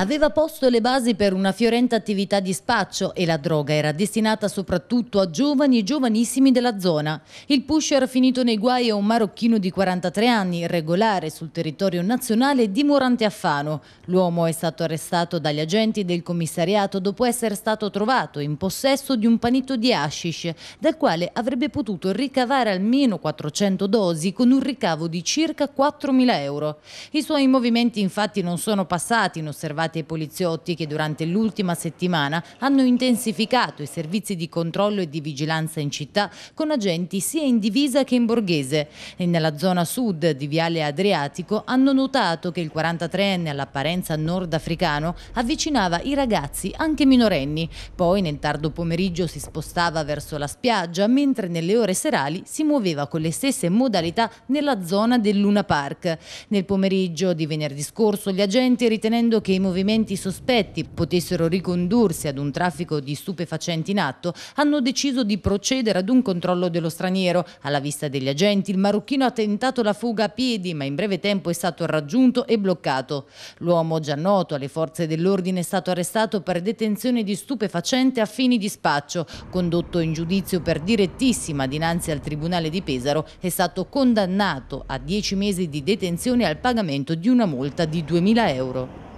aveva posto le basi per una fiorente attività di spaccio e la droga era destinata soprattutto a giovani e giovanissimi della zona. Il pusher finito nei guai a un marocchino di 43 anni, regolare sul territorio nazionale dimorante a Fano. L'uomo è stato arrestato dagli agenti del commissariato dopo essere stato trovato in possesso di un panito di hashish, dal quale avrebbe potuto ricavare almeno 400 dosi con un ricavo di circa 4.000 euro. I suoi movimenti infatti non sono passati inosservati carcerati e poliziotti che durante l'ultima settimana hanno intensificato i servizi di controllo e di vigilanza in città con agenti sia in divisa che in borghese e nella zona sud di Viale Adriatico hanno notato che il 43enne all'apparenza nordafricano avvicinava i ragazzi anche minorenni, poi nel tardo pomeriggio si spostava verso la spiaggia mentre nelle ore serali si muoveva con le stesse modalità nella zona del Luna Park. Nel pomeriggio di venerdì scorso gli agenti ritenendo che i movimenti sospetti potessero ricondursi ad un traffico di stupefacenti in atto, hanno deciso di procedere ad un controllo dello straniero. Alla vista degli agenti, il marocchino ha tentato la fuga a piedi, ma in breve tempo è stato raggiunto e bloccato. L'uomo, già noto alle forze dell'ordine, è stato arrestato per detenzione di stupefacente a fini di spaccio. Condotto in giudizio per direttissima dinanzi al Tribunale di Pesaro, è stato condannato a 10 mesi di detenzione al pagamento di una multa di 2.000 euro.